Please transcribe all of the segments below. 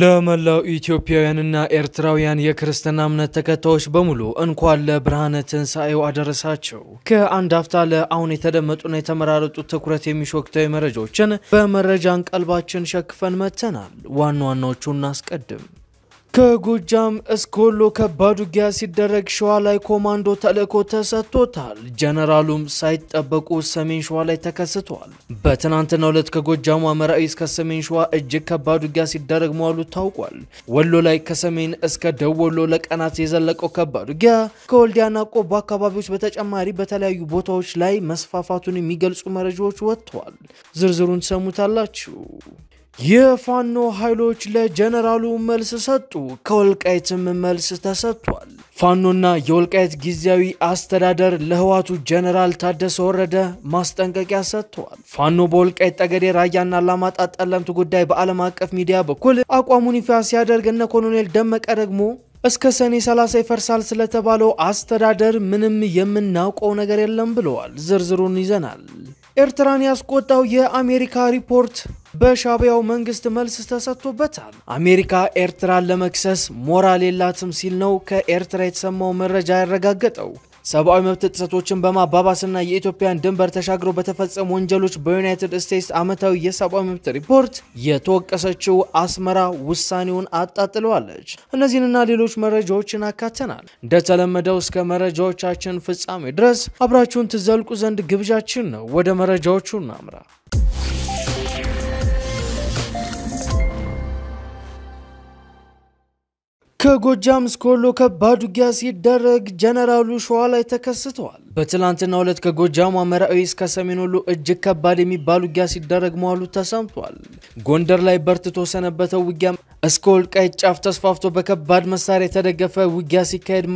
ለመላው ኢትዮጵያውያንና ኤርትራውያን የክርስትና እምነት ተከታዮች በሙሉ እንኳን ለብርሃነ ትንሣኤው አደረሳቸው። ከአንድ አፍታ ለአሁን የተደመጡና የተመራረጡ ትኩረት የሚሾክተው መረጃዎችን በመረጃ እንቀልባችን ሸክፈን መጥተናል። ዋና ዋናዎቹ እናስቀድም። ከጎጃም እስከ ወሎ ከባድ ውጊያ ሲደረግ ሸዋ ላይ ኮማንዶ ተልእኮ ተሰጥቶታል። ጀነራሉም ሳይጠበቁ ሰሜን ሸዋ ላይ ተከስተዋል። በትናንትናው ዕለት ከጎጃሙ አመራዊ እስከ ሰሜን ሸዋ እጅግ ከባድ ውጊያ ሲደረግ መዋሉ ታውቋል። ወሎ ላይ ከሰሜን እስከ ደቡብ ወሎ ለቀናት የዘለቀው ከባድ ውጊያ ከወልዲያና ቆቦ አካባቢዎች በተጨማሪ በተለያዩ ቦታዎች ላይ መስፋፋቱን የሚገልጹ መረጃዎች ወጥተዋል። ዝርዝሩን ትሰሙታላችሁ። የፋኖ ኃይሎች ለጀነራሉ መልስ ሰጡ። ከወልቃይትም መልስ ተሰጥቷል። ፋኖና የወልቃይት ጊዜያዊ አስተዳደር ለህዋቱ ጀነራል ታደሰ ወረደ ማስጠንቀቂያ ሰጥተዋል። ፋኖ በወልቃይት ጠገዴ፣ ራያና አላማጣ፣ ጠለምት ጉዳይ በዓለም አቀፍ ሚዲያ በኩል አቋሙን ይፋ ሲያደርግ እነ ኮሎኔል ደመቀ ደግሞ እስከ ሰኔ 30 ይፈርሳል ስለተባለው አስተዳደር ምንም የምናውቀው ነገር የለም ብለዋል። ዝርዝሩን ይዘናል። ኤርትራን ያስቆጣው የአሜሪካ ሪፖርት በሻቢያው መንግስት መልስ ተሰጥቶበታል። አሜሪካ ኤርትራን ለመክሰስ ሞራል የላትም ሲል ነው ከኤርትራ የተሰማው መረጃ ያረጋገጠው። ሰብአዊ መብት ጥሰቶችን በማባባስና የኢትዮጵያን ድንበር ተሻግሮ በተፈጸሙ ወንጀሎች በዩናይትድ ስቴትስ ዓመታዊ የሰብአዊ መብት ሪፖርት የተወቀሰችው አስመራ ውሳኔውን አጣጥለዋለች። እነዚህንና ሌሎች መረጃዎችን አካተናል። እንደተለመደው እስከ መረጃዎቻችን ፍጻሜ ድረስ አብራችሁን ትዘልቁ ዘንድ ግብዣችን ነው። ወደ መረጃዎቹ እናምራ። ከጎጃም እስከ ወሎ ከባድ ውጊያ ሲደረግ ጀነራሉ ሸዋ ላይ ተከስተዋል። በትላንትና ዕለት ከጎጃም አመራዊ እስከ ሰሜን ወሎ እጅግ ከባድ የሚባል ውጊያ ሲደረግ መዋሉ ተሰምቷል። ጎንደር ላይ በርትቶ ሰነበተው ውጊያ እስከ ወልቃይት ጫፍ ተስፋፍቶ በከባድ መሳሪያ የተደገፈ ውጊያ ሲካሄድ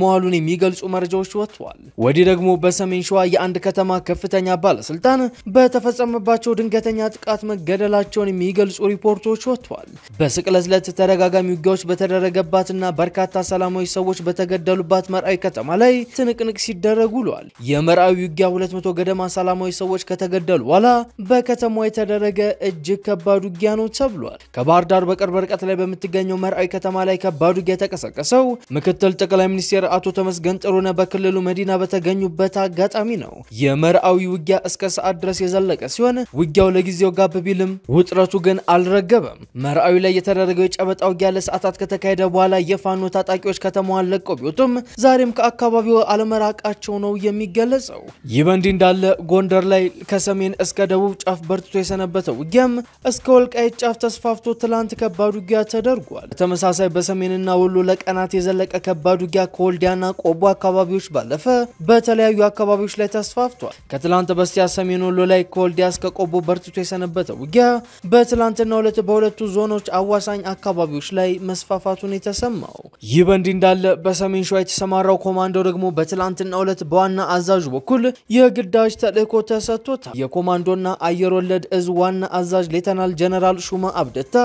መዋሉን የሚገልጹ መረጃዎች ወጥተዋል። ወዲህ ደግሞ በሰሜን ሸዋ የአንድ ከተማ ከፍተኛ ባለስልጣን በተፈጸመባቸው ድንገተኛ ጥቃት መገደላቸውን የሚገልጹ ሪፖርቶች ወጥተዋል። በስቅለት ዕለት ተደጋጋሚ ውጊያዎች በተደረገባትና በርካታ ሰላማዊ ሰዎች በተገደሉባት መርአዊ ከተማ ላይ ትንቅንቅ ሲደረጉ ውሏል። የመርአዊ ውጊያ 200 ገደማ ሰላማዊ ሰዎች ከተገደሉ በኋላ በከተማዋ የተደረገ እጅግ ከባድ ውጊያ ነው ተብሏል። ከባህር ዳር በቅርብ ርቀት ላይ በምትገኘው መርአዊ ከተማ ላይ ከባድ ውጊያ የተቀሰቀሰው ምክትል ጠቅላይ ሚኒስቴር ሚኒስቴር አቶ ተመስገን ጥሩነህ በክልሉ መዲና በተገኙበት አጋጣሚ ነው። የመርአዊ ውጊያ እስከ ሰዓት ድረስ የዘለቀ ሲሆን ውጊያው ለጊዜው ጋብ ቢልም ውጥረቱ ግን አልረገበም። መርአዊ ላይ የተደረገው የጨበጣ ውጊያ ለሰዓታት ከተካሄደ በኋላ የፋኖ ታጣቂዎች ከተማዋን ለቀው ቢወጡም ዛሬም ከአካባቢው አለመራቃቸው ነው የሚገለጸው። ይህ በእንዲህ እንዳለ ጎንደር ላይ ከሰሜን እስከ ደቡብ ጫፍ በርትቶ የሰነበተው ውጊያም እስከ ወልቃይት ጫፍ ተስፋፍቶ ትላንት ከባድ ውጊያ ተደርጓል። በተመሳሳይ በሰሜንና ወሎ ለቀናት የዘለቀ ከባድ ውጊያ ከወልዲያና ቆቦ አካባቢዎች ባለፈ በተለያዩ አካባቢዎች ላይ ተስፋፍቷል። ከትላንት በስቲያ ሰሜን ወሎ ላይ ከወልዲያ እስከ ቆቦ በርትቶ የሰነበተ ውጊያ በትላንትና ዕለት በሁለቱ ዞኖች አዋሳኝ አካባቢዎች ላይ መስፋፋቱን የተሰማው። ይህ በእንዲህ እንዳለ በሰሜን ሸዋ የተሰማራው ኮማንዶ ደግሞ በትላንትና ዕለት በዋና አዛዡ በኩል የግዳጅ ተልእኮ ተሰጥቶታል። የኮማንዶና አየር ወለድ እዝ ዋና አዛዥ ሌተናል ጀነራል ሹማ አብደታ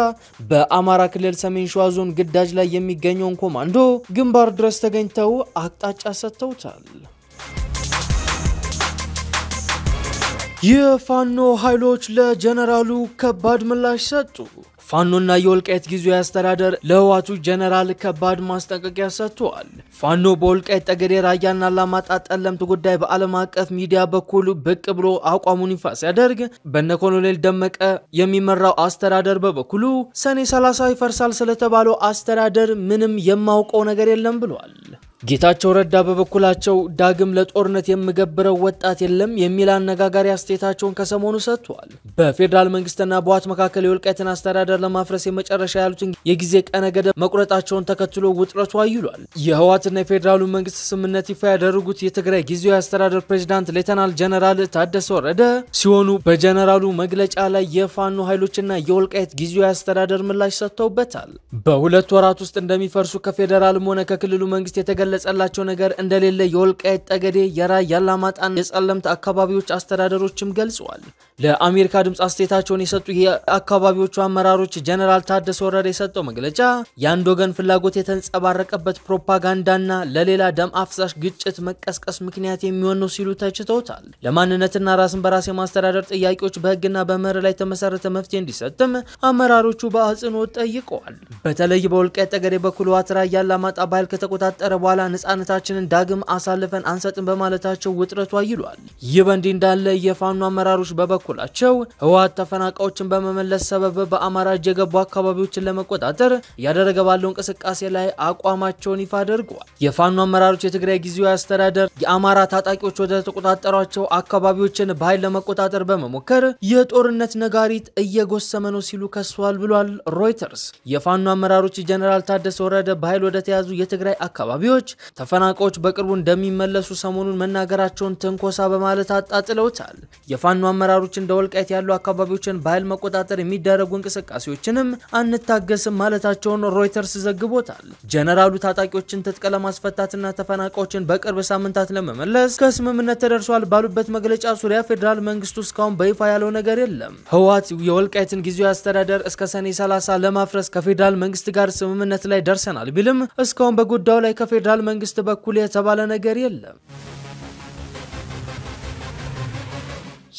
በአማራ ክልል ሰሜን ሸዋ ዞን ግዳጅ ላይ የሚገኘውን ኮማንዶ ግንባር ድረስ ተገኝ አግኝተው አቅጣጫ ሰጥተውታል። የፋኖ ኃይሎች ለጀነራሉ ከባድ ምላሽ ሰጡ። ፋኖና የወልቃይት ጊዜያዊ አስተዳደር ለህዋቱ ጀነራል ከባድ ማስጠንቀቂያ ሰጥተዋል። ፋኖ በወልቃይት ጠገዴ፣ ራያና አላማጣ ጠለምት ጉዳይ በዓለም አቀፍ ሚዲያ በኩል ብቅ ብሎ አቋሙን ይፋ ሲያደርግ በነ ኮሎኔል ደመቀ የሚመራው አስተዳደር በበኩሉ ሰኔ 30 ይፈርሳል ስለተባለው አስተዳደር ምንም የማውቀው ነገር የለም ብሏል። ጌታቸው ረዳ በበኩላቸው ዳግም ለጦርነት የምገብረው ወጣት የለም የሚል አነጋጋሪ አስተያየታቸውን ከሰሞኑ ሰጥቷል። በፌዴራል መንግስትና በዋት መካከል የወልቃይትን አስተዳደር ለማፍረስ የመጨረሻ ያሉትን የጊዜ ቀነ ገደብ መቁረጣቸውን ተከትሎ ውጥረቱ አይሏል። የህወሓትና የፌዴራሉ መንግስት ስምምነት ይፋ ያደረጉት የትግራይ ጊዜያዊ አስተዳደር ፕሬዚዳንት ሌተናል ጀነራል ታደሰ ወረደ ሲሆኑ በጀነራሉ መግለጫ ላይ የፋኖ ኃይሎችና የወልቃይት ጊዜያዊ አስተዳደር ምላሽ ሰጥተውበታል። በሁለት ወራት ውስጥ እንደሚፈርሱ ከፌዴራልም ሆነ ከክልሉ መንግስት የተገለ የተገለጸላቸው ነገር እንደሌለ የወልቃይት ጠገዴ፣ የራያ ያላማጣን የጸለምት አካባቢዎች አስተዳደሮችም ገልጸዋል። ለአሜሪካ ድምፅ አስተያየታቸውን የሰጡ የአካባቢዎቹ አመራሮች ጀነራል ታደሰ ወረደ የሰጠው መግለጫ የአንድ ወገን ፍላጎት የተንጸባረቀበት ፕሮፓጋንዳና ለሌላ ደም አፍሳሽ ግጭት መቀስቀስ ምክንያት የሚሆን ነው ሲሉ ተችተውታል። ለማንነትና ራስን በራስ የማስተዳደር ጥያቄዎች በህግና በመርህ ላይ የተመሰረተ መፍትሄ እንዲሰጥም አመራሮቹ በአጽንኦት ጠይቀዋል። በተለይ በወልቃይት ጠገዴ በኩል ዋትራ ያላማጣ ባህል ከተቆጣጠረ በኋላ በኋላ ነፃነታችንን ዳግም አሳልፈን አንሰጥን በማለታቸው ውጥረቱ አይሏል። ይህ በእንዲህ እንዳለ የፋኖ አመራሮች በበኩላቸው ህወሓት ተፈናቃዮችን በመመለስ ሰበብ በአማራ እጅ የገቡ አካባቢዎችን ለመቆጣጠር እያደረገ ባለው እንቅስቃሴ ላይ አቋማቸውን ይፋ አድርገዋል። የፋኖ አመራሮች የትግራይ ጊዜያዊ አስተዳደር የአማራ ታጣቂዎች ወደ ተቆጣጠሯቸው አካባቢዎችን በኃይል ለመቆጣጠር በመሞከር የጦርነት ነጋሪት እየጎሰመ ነው ሲሉ ከሷል ብሏል ሮይተርስ። የፋኖ አመራሮች ጀኔራል ታደሰ ወረደ በኃይል ወደ ተያዙ የትግራይ አካባቢዎች ተፈናቃዮች በቅርቡ እንደሚመለሱ ሰሞኑን መናገራቸውን ትንኮሳ በማለት አጣጥለውታል። የፋኖ አመራሮች እንደ ወልቃይት ያሉ አካባቢዎችን በኃይል መቆጣጠር የሚደረጉ እንቅስቃሴዎችንም አንታገስም ማለታቸውን ሮይተርስ ዘግቦታል። ጀነራሉ ታጣቂዎችን ትጥቅ ለማስፈታትና ተፈናቃዮችን በቅርብ ሳምንታት ለመመለስ ከስምምነት ተደርሷል ባሉበት መግለጫ ሱሪያ ፌዴራል መንግስቱ እስካሁን በይፋ ያለው ነገር የለም። ህወሓት የወልቃይትን ጊዜያዊ አስተዳደር እስከ ሰኔ 30 ለማፍረስ ከፌዴራል መንግስት ጋር ስምምነት ላይ ደርሰናል ቢልም እስካሁን በጉዳዩ ላይ ከፌዴራል መንግስት በኩል የተባለ ነገር የለም።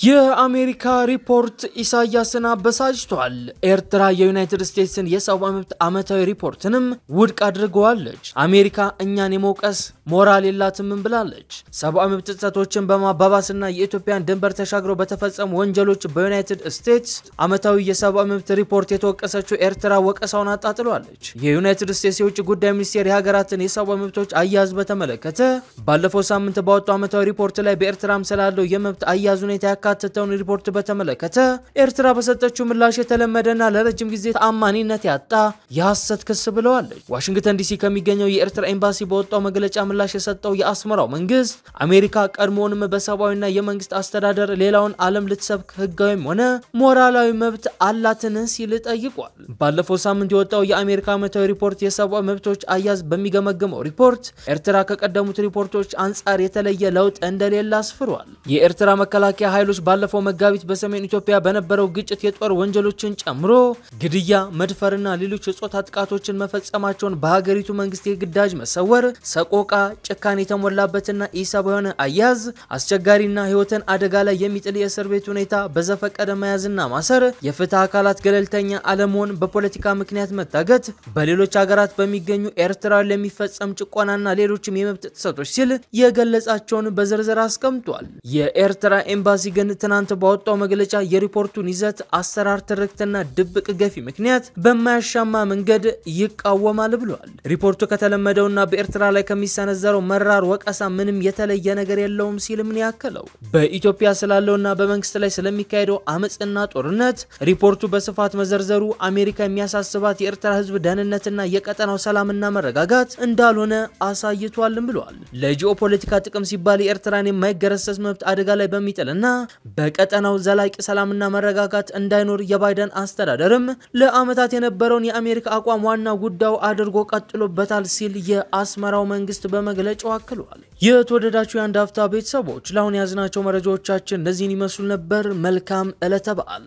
የአሜሪካ ሪፖርት ኢሳያስን አበሳጭቷል። ኤርትራ የዩናይትድ ስቴትስን የሰብአዊ መብት ዓመታዊ ሪፖርትንም ውድቅ አድርገዋለች። አሜሪካ እኛን የመውቀስ ሞራል የላትምም ብላለች። ሰብአዊ መብት ጥሰቶችን በማባባስና የኢትዮጵያን ድንበር ተሻግረው በተፈጸሙ ወንጀሎች በዩናይትድ ስቴትስ ዓመታዊ የሰብአዊ መብት ሪፖርት የተወቀሰችው ኤርትራ ወቀሳውን አጣጥሏለች። የዩናይትድ ስቴትስ የውጭ ጉዳይ ሚኒስቴር የሀገራትን የሰብአዊ መብቶች አያያዝ በተመለከተ ባለፈው ሳምንት ባወጣው ዓመታዊ ሪፖርት ላይ በኤርትራም ስላለው የመብት አያያዝ ሁኔታ ያካ የተካተተውን ሪፖርት በተመለከተ ኤርትራ በሰጠችው ምላሽ የተለመደና ለረጅም ጊዜ ተአማኒነት ያጣ የሐሰት ክስ ብለዋለች። ዋሽንግተን ዲሲ ከሚገኘው የኤርትራ ኤምባሲ በወጣው መግለጫ ምላሽ የሰጠው የአስመራው መንግስት አሜሪካ ቀድሞውንም በሰብአዊና የመንግስት አስተዳደር ሌላውን ዓለም ልትሰብክ ህጋዊም ሆነ ሞራላዊ መብት አላትን ሲል ጠይቋል። ባለፈው ሳምንት የወጣው የአሜሪካ ዓመታዊ ሪፖርት የሰብአዊ መብቶች አያዝ በሚገመግመው ሪፖርት ኤርትራ ከቀደሙት ሪፖርቶች አንጻር የተለየ ለውጥ እንደሌለ አስፍሯል። የኤርትራ መከላከያ ኃይሎች ኃይሎች ባለፈው መጋቢት በሰሜን ኢትዮጵያ በነበረው ግጭት የጦር ወንጀሎችን ጨምሮ ግድያ፣ መድፈርና ሌሎች የጾታ ጥቃቶችን መፈጸማቸውን በሀገሪቱ መንግስት የግዳጅ መሰወር፣ ሰቆቃ፣ ጭካኔ የተሞላበትና ኢሳ የሆነ አያያዝ፣ አስቸጋሪና ህይወትን አደጋ ላይ የሚጥል የእስር ቤት ሁኔታ፣ በዘፈቀደ መያዝና ማሰር፣ የፍትህ አካላት ገለልተኛ አለመሆን፣ በፖለቲካ ምክንያት መታገት፣ በሌሎች ሀገራት በሚገኙ ኤርትራ ለሚፈጸም ጭቆናና ሌሎችም የመብት ጥሰቶች ሲል የገለጻቸውን በዝርዝር አስቀምጧል። የኤርትራ ኤምባሲ ግን ትናንት ባወጣው መግለጫ የሪፖርቱን ይዘት፣ አሰራር፣ ትርክትና ድብቅ ገፊ ምክንያት በማያሻማ መንገድ ይቃወማል ብሏል። ሪፖርቱ ከተለመደውና በኤርትራ ላይ ከሚሰነዘረው መራር ወቀሳ ምንም የተለየ ነገር የለውም ሲልም ነው ያከለው። በኢትዮጵያ ስላለውና በመንግስት ላይ ስለሚካሄደው አመፅና ጦርነት ሪፖርቱ በስፋት መዘርዘሩ አሜሪካ የሚያሳስባት የኤርትራ ህዝብ ደህንነትና የቀጠናው ሰላምና መረጋጋት እንዳልሆነ አሳይቷልም ብሏል። ለጂኦፖለቲካ ጥቅም ሲባል የኤርትራን የማይገረሰስ መብት አደጋ ላይ በሚጥልና በቀጠናው ዘላቂ ሰላምና መረጋጋት እንዳይኖር የባይደን አስተዳደርም ለአመታት የነበረውን የአሜሪካ አቋም ዋና ጉዳዩ አድርጎ ቀጥሎበታል ሲል የአስመራው መንግስት በመግለጫው አክሏል። የተወደዳችሁ የአንድ አፍታ ቤተሰቦች ለአሁን የያዝናቸው መረጃዎቻችን እነዚህን ይመስሉ ነበር። መልካም ዕለተ በዓል